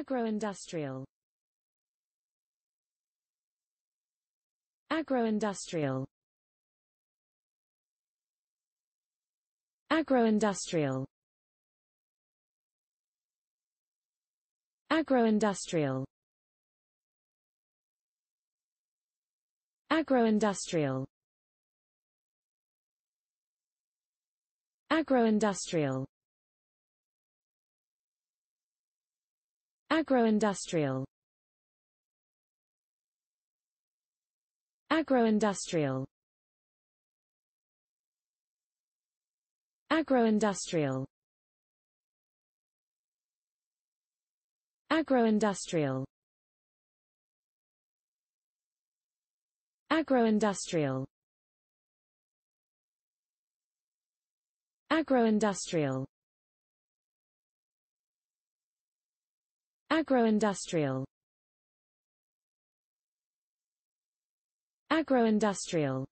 Agro-industrial Agro-industrial Agro-industrial Agro-industrial Agro-industrial Agro-industrial Agroindustrial. Agroindustrial. Agroindustrial. Agroindustrial. Agroindustrial. Agroindustrial. agro Agro-industrial Agro-industrial